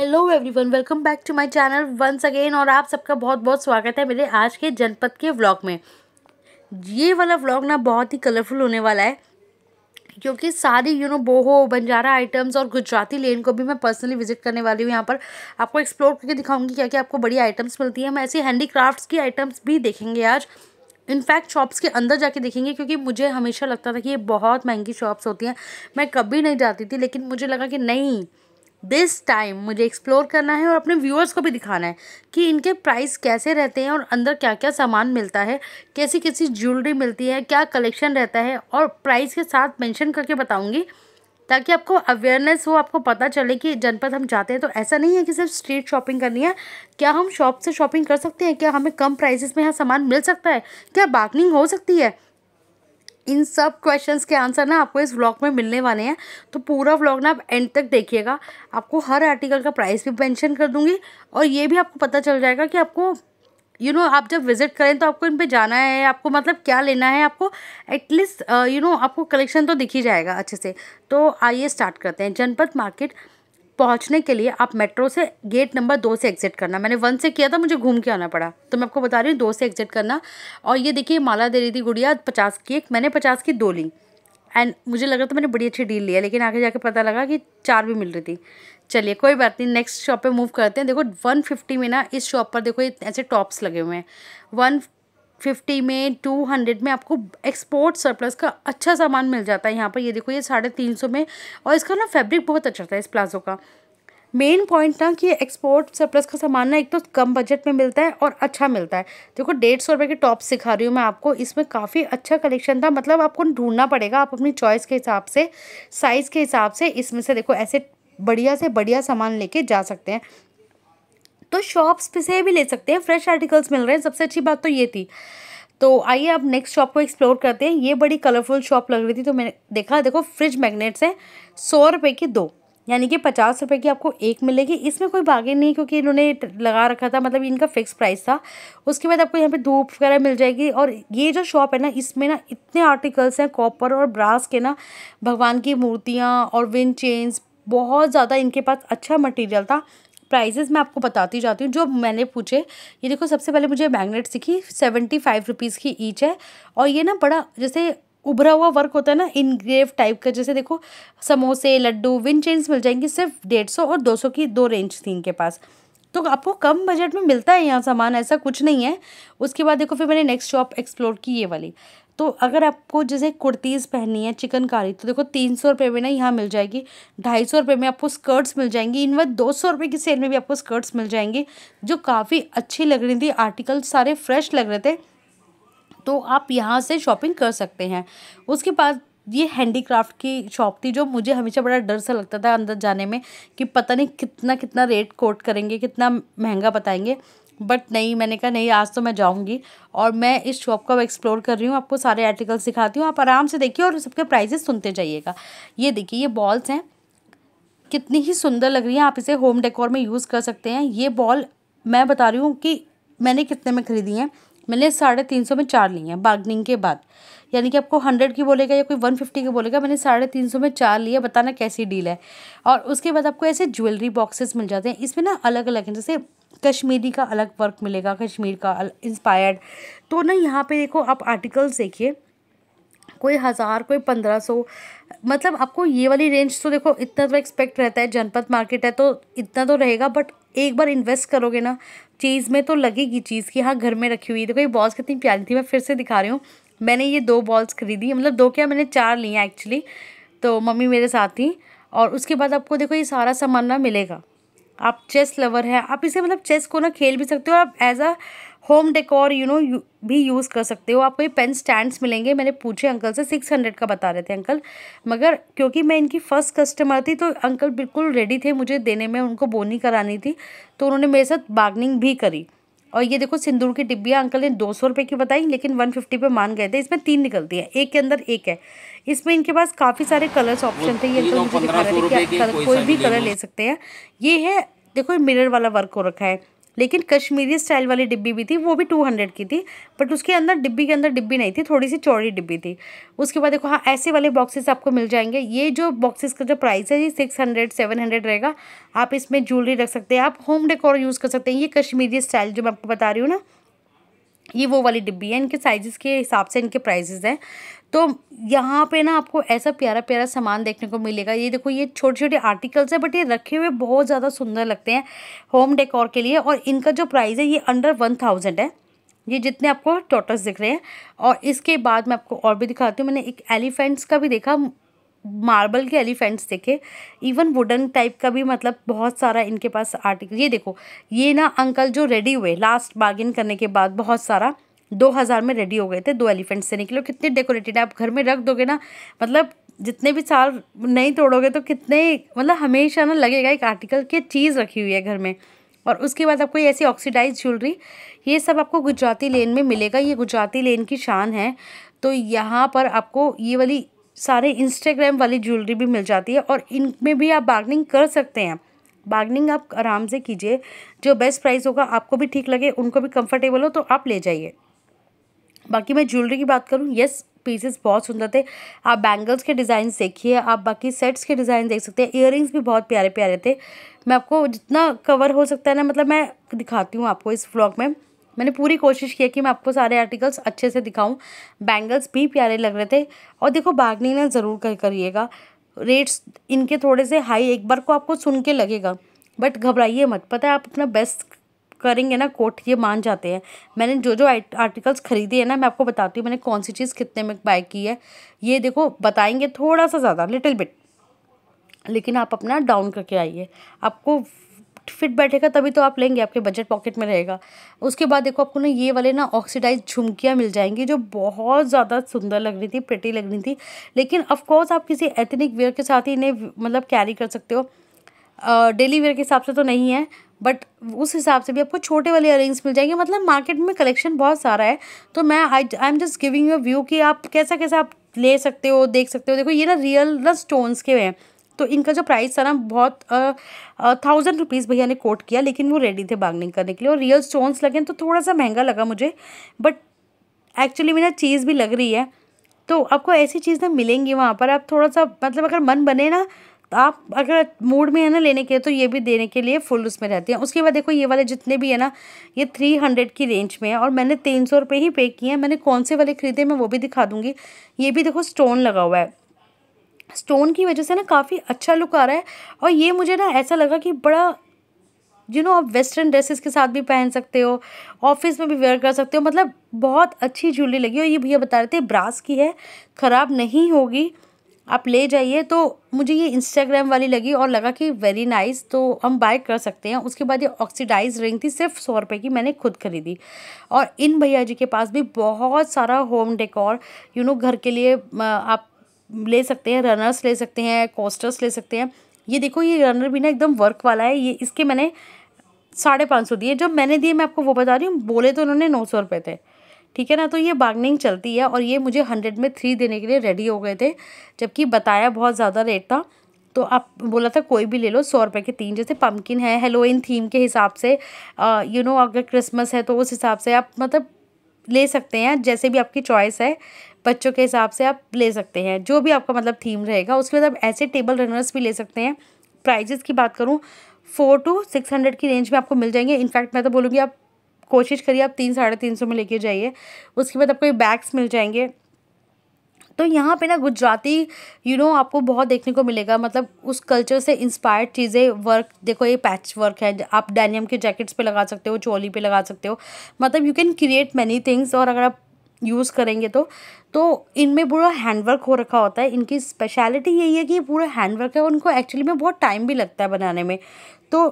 hello everyone welcome back to my channel once again और आप सबका बहुत बहुत स्वागत है मेरे आज के जनपद के व्लॉग में ये वाला व्लॉग ना बहुत ही कलरफुल होने वाला है क्योंकि सारी you know boho Banjara items और गुजराती लेन को भी मैं पर्सनली विजिट करने वाली हूँ यहाँ पर आपको एक्सप्लोर करके दिखाऊंगी क्या क्या आपको बड़ी आइटम्स मिलती है हम ऐसे हैंडीक्राफ्ट्स की आइटम्स भी देखेंगे आज इनफैक्ट शॉप्स के अंदर जाके देखेंगे क्योंकि मुझे हमेशा लगता था कि ये बहुत महंगी शॉप्स होती हैं मैं कभी नहीं जाती थी लेकिन मुझे लगा कि नहीं दिस टाइम मुझे एक्सप्लोर करना है और अपने व्यूअर्स को भी दिखाना है कि इनके प्राइस कैसे रहते हैं और अंदर क्या क्या सामान मिलता है कैसी कैसी ज्वेलरी मिलती है क्या कलेक्शन रहता है और प्राइस के साथ मेंशन करके बताऊंगी ताकि आपको अवेयरनेस हो आपको पता चले कि जनपद हम जाते हैं तो ऐसा नहीं है कि सिर्फ स्ट्रीट शॉपिंग करनी है क्या हम शॉप से शॉपिंग कर सकते हैं क्या हमें कम प्राइसेस में यहाँ सामान मिल सकता है क्या बार्गनिंग हो सकती है इन सब क्वेश्चंस के आंसर ना आपको इस व्लॉग में मिलने वाले हैं तो पूरा व्लॉग ना आप एंड तक देखिएगा आपको हर आर्टिकल का प्राइस भी मेंशन कर दूंगी और ये भी आपको पता चल जाएगा कि आपको यू you नो know, आप जब विजिट करें तो आपको इन पे जाना है आपको मतलब क्या लेना है आपको एटलीस्ट यू नो आपको कलेक्शन तो दिख ही जाएगा अच्छे से तो आइए स्टार्ट करते हैं जनपद मार्केट पहुंचने के लिए आप मेट्रो से गेट नंबर दो से एग्जिट करना मैंने वन से किया था मुझे घूम के आना पड़ा तो मैं आपको बता रही हूँ दो से एग्जिट करना और ये देखिए माला दे रही थी गुड़िया पचास की एक मैंने पचास की दो ली एंड मुझे लग रहा था मैंने बड़ी अच्छी डील लिया लेकिन आगे जाके पता लगा कि चार भी मिल रही थी चलिए कोई बात नहीं नेक्स्ट शॉप पे मूव करते हैं देखो 150 में ना इस शॉप पर देखो ये ऐसे टॉप्स लगे हुए हैं वन फिफ्टी में टू हंड्रेड में आपको एक्सपोर्ट सरप्लस का अच्छा सामान मिल जाता है यहाँ पर ये देखो ये साढ़े तीन सौ में और इसका ना फैब्रिक बहुत अच्छा था इस प्लाजो का मेन पॉइंट ना कि एक्सपोर्ट सरप्लस का सामान ना एक तो कम बजट में मिलता है और अच्छा मिलता है देखो डेढ़ सौ रुपये के टॉप सिखा रही हूँ मैं आपको इसमें काफ़ी अच्छा कलेक्शन था मतलब आपको ढूंढना पड़ेगा आप अपनी चॉइस के हिसाब से साइज़ के हिसाब से इसमें से देखो ऐसे बढ़िया से बढ़िया सामान लेके जा सकते हैं तो शॉप्स से भी ले सकते हैं फ्रेश आर्टिकल्स मिल रहे हैं सबसे अच्छी बात तो ये थी तो आइए आप नेक्स्ट शॉप को एक्सप्लोर करते हैं ये बड़ी कलरफुल शॉप लग रही थी तो मैंने देखा देखो फ्रिज मैग्नेट्स हैं सौ रुपये की दो यानी कि पचास रुपये की आपको एक मिलेगी इसमें कोई बागे नहीं क्योंकि इन्होंने लगा रखा था मतलब इनका फिक्स प्राइस था उसके बाद आपको यहाँ पे धूप वगैरह मिल जाएगी और ये जो शॉप है ना इसमें ना इतने आर्टिकल्स हैं कॉपर और ब्रास के ना भगवान की मूर्तियाँ और विंड चेन्स बहुत ज़्यादा इनके पास अच्छा मटेरियल था प्राइजेज़ मैं आपको बताती जाती हूँ जो मैंने पूछे ये देखो सबसे पहले मुझे मैगनेट सीखी सेवेंटी फाइव रुपीज़ की ईच है और ये ना बड़ा जैसे उभरा हुआ वर्क होता है ना इनग्रेव टाइप का जैसे देखो समोसे लड्डू विन चेंस मिल जाएंगे सिर्फ डेढ़ सौ और दो सौ की दो रेंज थी इनके पास तो आपको कम बजट में मिलता है यहाँ सामान ऐसा कुछ नहीं है उसके बाद देखो फिर मैंने नेक्स्ट शॉप एक्सप्लोर की ये वाली तो अगर आपको जैसे कुर्तीज़ पहननी है चिकनकारी तो देखो तीन सौ रुपये में ना यहाँ मिल जाएगी ढाई सौ रुपये में आपको स्कर्ट्स मिल जाएंगी इनमें दो सौ रुपये की सेल में भी आपको स्कर्ट्स मिल जाएंगी जो काफ़ी अच्छी लग रही थी आर्टिकल सारे फ्रेश लग रहे थे तो आप यहाँ से शॉपिंग कर सकते हैं उसके बाद ये हैंडीक्राफ्ट की शॉप थी जो मुझे हमेशा बड़ा डर सा लगता था अंदर जाने में कि पता नहीं कितना कितना रेट कोट करेंगे कितना महंगा बताएंगे बट नहीं मैंने कहा नहीं आज तो मैं जाऊँगी और मैं इस शॉप का एक्सप्लोर कर रही हूँ आपको सारे आर्टिकल्स दिखाती हूँ आप आराम से देखिए और सबके प्राइजेस सुनते जाइएगा ये देखिए ये बॉल्स हैं कितनी ही सुंदर लग रही हैं आप इसे होम डेकोर में यूज़ कर सकते हैं ये बॉल मैं बता रही हूँ कि मैंने कितने में खरीदी हैं मैंने साढ़े तीन सौ में चार ली हैं बार्गनिंग के बाद यानी कि आपको हंड्रेड की बोलेगा या कोई वन फिफ्टी की बोलेगा मैंने साढ़े तीन सौ में चार लिया बताना कैसी डील है और उसके बाद आपको ऐसे ज्वेलरी बॉक्सेस मिल जाते हैं इसमें ना अलग अलग हैं जैसे कश्मीरी का अलग वर्क मिलेगा कश्मीर का इंस्पायर्ड तो ना यहाँ पर देखो आप आर्टिकल्स देखिए कोई हज़ार कोई पंद्रह सौ मतलब आपको ये वाली रेंज तो देखो इतना तो एक्सपेक्ट रहता है जनपद मार्केट है तो इतना तो रहेगा बट एक बार इन्वेस्ट करोगे ना चीज़ में तो लगेगी चीज़ कि हाँ घर में रखी हुई देखो ये बॉस कितनी प्यारी थी मैं फिर से दिखा रही हूँ मैंने ये दो बॉल्स खरीदी मतलब दो क्या मैंने चार लिए हैं एक्चुअली तो मम्मी मेरे साथ थी और उसके बाद आपको देखो ये सारा सामान ना मिलेगा आप चेस लवर हैं आप इसे मतलब चेस को ना खेल भी सकते हो आप as a home decor you know भी यूज़ कर सकते हो आपको ये पेन स्टैंड्स मिलेंगे मैंने पूछे अंकल से सिक्स हंड्रेड का बता रहे थे अंकल मगर क्योंकि मैं इनकी फ़र्स्ट कस्टमर थी तो अंकल बिल्कुल रेडी थे मुझे देने में उनको बोनी करानी थी तो उन्होंने मेरे साथ बार्गनिंग भी करी और ये देखो सिंदूर की डिब्बिया अंकल ने दो सौ रुपये की बताई लेकिन वन फिफ्टी पे मान गए थे इसमें तीन निकलती है एक के अंदर एक है इसमें इनके पास काफ़ी सारे कलर्स ऑप्शन थे ये मुझे दिखा रहे थे कि आप कोई भी कलर ले सकते हैं ये है देखो ये मिरर वाला वर्क हो रखा है लेकिन कश्मीरी स्टाइल वाली डिब्बी भी थी वो भी टू हंड्रेड की थी बट उसके अंदर डिब्बी के अंदर डिब्बी नहीं थी थोड़ी सी चौड़ी डिब्बी थी उसके बाद देखो हाँ ऐसे वाले बॉक्सेस आपको मिल जाएंगे ये जो बॉक्सेस का जो प्राइस है ये सिक्स हंड्रेड सेवन हंड्रेड रहेगा आप इसमें ज्वेलरी रख सकते हैं आप होम डेकोर यूज़ कर सकते हैं ये कश्मीरी स्टाइल जो मैं आपको बता रही हूँ ना ये वो वाली डिब्बी है इनके साइज़ के हिसाब से इनके प्राइजेज़ हैं तो यहाँ पे ना आपको ऐसा प्यारा प्यारा सामान देखने को मिलेगा ये देखो ये छोटे छोटे आर्टिकल्स हैं बट ये रखे हुए बहुत ज़्यादा सुंदर लगते हैं होम डेकोर के लिए और इनका जो प्राइस है ये अंडर वन थाउजेंड है ये जितने आपको टोटल्स दिख रहे हैं और इसके बाद मैं आपको और भी दिखाती हूँ मैंने एक एलिफेंट्स का भी देखा मार्बल के एलिफेंट्स देखे इवन वुडन टाइप का भी मतलब बहुत सारा इनके पास आर्टिकल ये देखो ये ना अंकल जो रेडी हुए लास्ट बार्गिन करने के बाद बहुत सारा दो हज़ार में रेडी हो गए थे दो एलिफेंट्स से निकले कितने डेकोरेटेड है आप घर में रख दोगे ना मतलब जितने भी साल नहीं तोड़ोगे तो कितने मतलब हमेशा ना लगेगा एक आर्टिकल की चीज़ रखी हुई है घर में और उसके बाद आपको ऐसी ऑक्सीडाइज ज्वेलरी ये सब आपको गुजराती लेन में मिलेगा ये गुजराती लेन की शान है तो यहाँ पर आपको ये वाली सारे इंस्टाग्राम वाली ज्वेलरी भी मिल जाती है और इनमें भी आप बार्गनिंग कर सकते हैं बार्गनिंग आप आराम से कीजिए जो बेस्ट प्राइस होगा आपको भी ठीक लगे उनको भी कंफर्टेबल हो तो आप ले जाइए बाकी मैं ज्वेलरी की बात करूँ येस पीसेस बहुत सुंदर थे आप बैंगल्स के डिज़ाइन देखिए आप बाकी सेट्स के डिज़ाइन देख सकते हैं इयर भी बहुत प्यारे प्यारे थे मैं आपको जितना कवर हो सकता है ना मतलब मैं दिखाती हूँ आपको इस व्लॉग में मैंने पूरी कोशिश की है कि मैं आपको सारे आर्टिकल्स अच्छे से दिखाऊं बैंगल्स भी प्यारे लग रहे थे और देखो बागनी ना ज़रूर कर करिएगा रेट्स इनके थोड़े से हाई एक बार को आपको सुन के लगेगा बट घबराइए मत पता है आप अपना बेस्ट करेंगे ना कोट ये मान जाते हैं मैंने जो जो आर्टिकल्स खरीदे हैं ना मैं आपको बताती हूँ मैंने कौन सी चीज़ कितने में बाय की है ये देखो बताएंगे थोड़ा सा ज़्यादा लिटिल बिट लेकिन आप अपना डाउन करके आइए आपको फिट बैठेगा तभी तो आप लेंगे आपके बजट पॉकेट में रहेगा उसके बाद देखो आपको ना ये वाले ना ऑक्सीडाइज झुमकियाँ मिल जाएंगी जो बहुत ज़्यादा सुंदर लग रही थी पेटी लग रही थी लेकिन ऑफकोर्स आप किसी एथनिक वेयर के साथ ही इन्हें मतलब कैरी कर सकते हो डेली वेयर के हिसाब से तो नहीं है बट उस हिसाब से भी आपको छोटे वाले अरेंज मिल जाएंगे मतलब मार्केट में कलेक्शन बहुत सारा है तो मैं I I am just giving you view कि आप कैसा कैसा आप ले सकते हो देख सकते हो देखो ये ना रियल ना स्टोन्स के हैं तो इनका जो प्राइस था ना बहुत थाउजेंड रुपीज़ भैया ने कोट किया लेकिन वो रेडी थे बार्गनिंग करने के लिए और रियल स्टोन्स लगे तो थोड़ा सा महंगा लगा मुझे बट एक्चुअली मेरा चीज़ भी लग रही है तो आपको ऐसी चीज़ ना मिलेंगी वहाँ पर आप थोड़ा सा मतलब अगर मन बने ना तो आप अगर मूड में है ना लेने के लिए तो ये भी देने के लिए फुल उसमें रहती हैं उसके बाद देखो ये वाले जितने भी है ना ये थ्री हंड्रेड की रेंज में है और मैंने तीन सौ रुपये ही पे किए हैं मैंने कौन से वाले खरीदे मैं वो भी दिखा दूँगी ये भी देखो स्टोन लगा हुआ है स्टोन की वजह से ना काफ़ी अच्छा लुक आ रहा है और ये मुझे ना ऐसा लगा कि बड़ा यू नो आप वेस्टर्न ड्रेसेस के साथ भी पहन सकते हो ऑफिस में भी वेयर कर सकते हो मतलब बहुत अच्छी ज्वेलरी लगी और ये भैया बता रहे थे ब्रास की है ख़राब नहीं होगी आप ले जाइए तो मुझे ये इंस्टाग्राम वाली लगी और लगा कि वेरी नाइस तो हम बाय कर सकते हैं उसके बाद ये ऑक्सीडाइज रिंग थी सिर्फ सौ रुपये की मैंने खुद खरीदी और इन भैया जी के पास भी बहुत सारा होम डेकोर यू नो घर के लिए आप ले सकते हैं रनर्स ले सकते हैं कोस्टर्स ले सकते हैं ये देखो ये रनर भी ना एकदम वर्क वाला है ये इसके मैंने साढ़े पाँच सौ दिए जब मैंने दिए मैं आपको वो बता रही हूँ बोले तो उन्होंने नौ सौ रुपये थे ठीक है ना तो ये बार्गनिंग चलती है और ये मुझे हंड्रेड में थ्री देने के लिए रेडी हो गए थे जबकि बताया बहुत ज़्यादा रेट था तो आप बोला था कोई भी ले लो सौ रुपये के तीन जैसे पम्पकिन है हेलोइन थीम के हिसाब से यू नो अगर क्रिसमस है तो उस हिसाब से आप मतलब ले सकते हैं जैसे भी आपकी चॉइस है बच्चों के हिसाब से आप ले सकते हैं जो भी आपका मतलब थीम रहेगा उसके बाद आप ऐसे टेबल रनर्स भी ले सकते हैं प्राइजेस की बात करूँ फोर टू सिक्स हंड्रेड की रेंज में आपको मिल जाएंगे इनफैक्ट मैं तो बोलूँगी आप कोशिश करिए आप तीन साढ़े तीन सौ में लेके जाइए उसके बाद आपको ये बैग्स मिल जाएंगे तो यहाँ पे ना Gujarati you you know know, आपको बहुत देखने को मिलेगा मतलब उस कल्चर से इंस्पायर्ड चीज़ें वर्क देखो ये पैच वर्क है आप डैनियम के जैकेट्स पे लगा सकते हो चोली पे लगा सकते हो मतलब you can create many things और अगर आप यूज़ करेंगे तो तो इनमें पूरा हैंडवर्क हो रखा होता है इनकी स्पेशलिटी यही है कि ये पूरा हैंडवर्क है और उनको एक्चुअली में बहुत टाइम भी लगता है बनाने में तो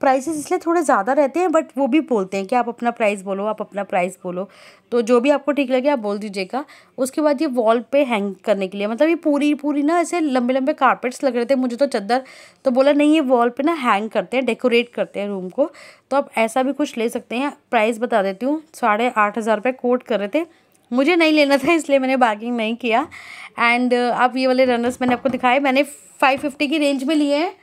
प्राइसेस इसलिए थोड़े ज़्यादा रहते हैं बट वो भी बोलते हैं कि आप अपना प्राइस बोलो आप अपना प्राइस बोलो तो जो भी आपको ठीक लगे आप बोल दीजिएगा उसके बाद ये वॉल पे हैंग करने के लिए मतलब ये पूरी पूरी ना ऐसे लंबे लंबे कारपेट्स लग रहे थे मुझे तो चद्दर तो बोला नहीं ये वॉल पे ना हैंग करते हैं डेकोरेट करते हैं रूम को तो आप ऐसा भी कुछ ले सकते हैं प्राइस बता देती हूँ साढ़े आठ हज़ार रुपये कोट कर रहे थे मुझे नहीं लेना था इसलिए मैंने बार्गिंग नहीं किया एंड uh, आप ये वाले रनर्स मैंने आपको दिखाए मैंने फाइव फिफ्टी की रेंज में लिए हैं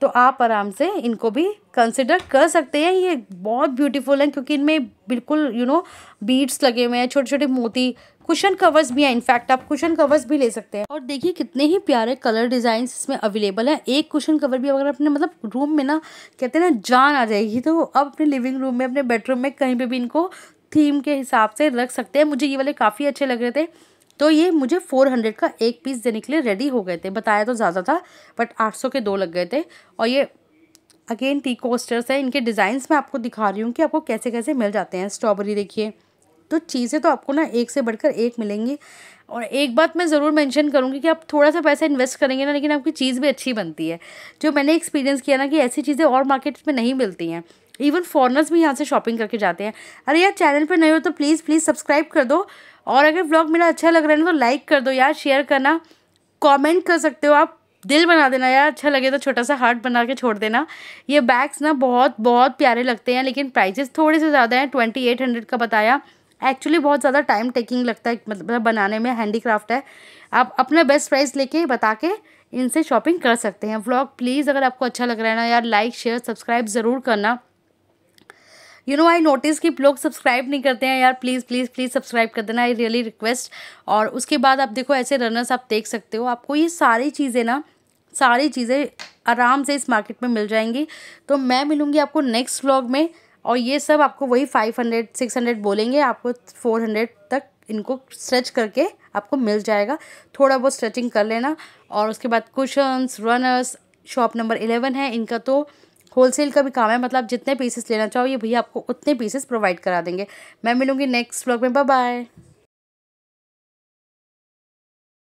तो आप आराम से इनको भी कंसिडर कर सकते हैं ये बहुत ब्यूटीफुल हैं क्योंकि इनमें बिल्कुल यू नो बीड्स लगे हुए हैं छोटे छोटे मोती कुशन कवर्स भी हैं इनफैक्ट आप कुशन कवर्स भी ले सकते हैं और देखिए कितने ही प्यारे कलर डिज़ाइन इसमें अवेलेबल हैं एक कुशन कवर भी अगर अपने मतलब रूम में ना कहते हैं ना जान आ जाएगी तो आप अपने लिविंग रूम में अपने बेडरूम में कहीं पर भी इनको थीम के हिसाब से रख सकते हैं मुझे ये वाले काफ़ी अच्छे लग रहे थे तो ये मुझे फोर हंड्रेड का एक पीस देने के लिए रेडी हो गए थे बताया तो ज़्यादा था बट आठ सौ के दो लग गए थे और ये अगेन टी कोस्टर्स हैं इनके डिज़ाइंस मैं आपको दिखा रही हूँ कि आपको कैसे कैसे मिल जाते हैं स्ट्रॉबेरी देखिए तो चीज़ें तो आपको ना एक से बढ़कर एक मिलेंगी और एक बात मैं ज़रूर मेंशन करूँगी कि आप थोड़ा सा पैसा इन्वेस्ट करेंगे ना लेकिन आपकी चीज़ भी अच्छी बनती है जो मैंने एक्सपीरियंस किया ना कि ऐसी चीज़ें और मार्केट में नहीं मिलती हैं इवन फॉरनर्स भी यहाँ से शॉपिंग करके जाते हैं अरे यार चैनल पर नए हो तो प्लीज़ प्लीज़ सब्सक्राइब कर दो और अगर ब्लॉग मेरा अच्छा लग रहा है ना तो लाइक कर दो यार शेयर करना कॉमेंट कर सकते हो आप दिल बना देना यार अच्छा लगे तो छोटा सा हार्ट बना के छोड़ देना ये बैग्स ना बहुत बहुत प्यारे लगते हैं लेकिन प्राइजेस थोड़े से ज़्यादा हैं ट्वेंटी एट हंड्रेड का बताया एक्चुअली बहुत ज़्यादा टाइम टेकिंग लगता है मतलब बनाने में हैंडीक्राफ्ट है आप अपना बेस्ट प्राइस लेके बता के इनसे शॉपिंग कर सकते हैं व्लॉग प्लीज़ अगर आपको अच्छा लग रहा है ना यार लाइक शेयर सब्सक्राइब ज़रूर करना यू नो आई नोटिस कि लोग सब्सक्राइब नहीं करते हैं यार प्लीज़ प्लीज़ प्लीज़ सब्सक्राइब कर देना आई रियली रिक्वेस्ट और उसके बाद आप देखो ऐसे रनर्स आप देख सकते हो आपको ये सारी चीज़ें ना सारी चीज़ें आराम से इस मार्केट में मिल जाएंगी तो मैं मिलूँगी आपको नेक्स्ट व्लॉग में और ये सब आपको वही फाइव हंड्रेड सिक्स हंड्रेड बोलेंगे आपको फोर हंड्रेड तक इनको स्ट्रेच करके आपको मिल जाएगा थोड़ा बहुत स्ट्रेचिंग कर लेना और उसके बाद cushions runners shop number eleven है इनका तो होलसेल का भी काम है मतलब जितने पीसेस लेना चाहो ये भैया आपको उतने पीसेस प्रोवाइड करा देंगे मैं मिलूंगी नेक्स्ट ब्लॉग में बाय